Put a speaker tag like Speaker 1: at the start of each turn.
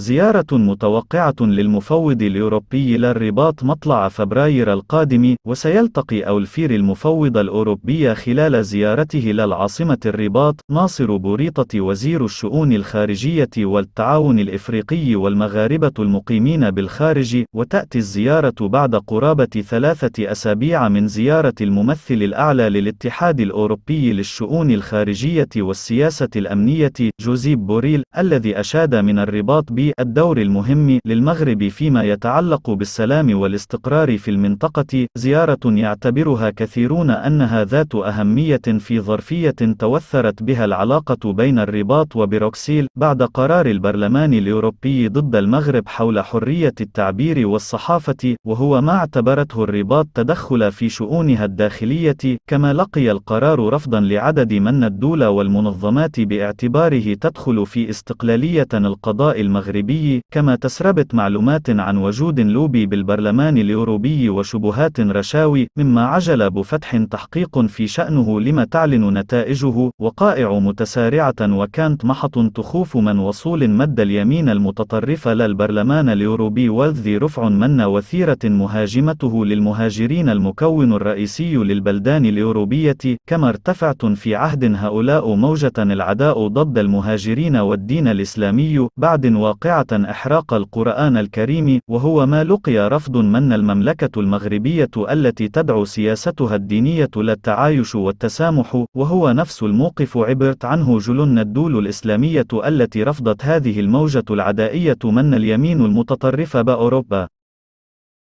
Speaker 1: زيارة متوقعة للمفوض الأوروبي للرباط مطلع فبراير القادم، وسيلتقي أولفير المفوض الأوروبي خلال زيارته للعاصمة الرباط، ناصر بوريطة وزير الشؤون الخارجية والتعاون الإفريقي والمغاربة المقيمين بالخارج، وتأتي الزيارة بعد قرابة ثلاثة أسابيع من زيارة الممثل الأعلى للاتحاد الأوروبي للشؤون الخارجية والسياسة الأمنية، جوزيب بوريل، الذي أشاد من الرباط بي الدور المهم للمغرب فيما يتعلق بالسلام والاستقرار في المنطقة زيارة يعتبرها كثيرون أنها ذات أهمية في ظرفية توثرت بها العلاقة بين الرباط وبروكسيل بعد قرار البرلمان الأوروبي ضد المغرب حول حرية التعبير والصحافة وهو ما اعتبرته الرباط تدخل في شؤونها الداخلية كما لقي القرار رفضا لعدد من الدول والمنظمات باعتباره تدخل في استقلالية القضاء المغربي المغربي كما تسربت معلومات عن وجود لوبي بالبرلمان الأوروبي وشبهات رشاوي مما عجل بفتح تحقيق في شأنه لما تعلن نتائجه وقائع متسارعة وكانت محط تخوف من وصول مد اليمين المتطرف للبرلمان الأوروبي والذي رفع من وثيرة مهاجمته للمهاجرين المكون الرئيسي للبلدان الأوروبية كما ارتفعت في عهد هؤلاء موجة العداء ضد المهاجرين والدين الإسلامي بعد واقع واقعة أحراق القرآن الكريم وهو ما لقي رفض من المملكة المغربية التي تدعو سياستها الدينية للتعايش والتسامح وهو نفس الموقف عبرت عنه جلن الدول الإسلامية التي رفضت هذه الموجة العدائية من اليمين المتطرف بأوروبا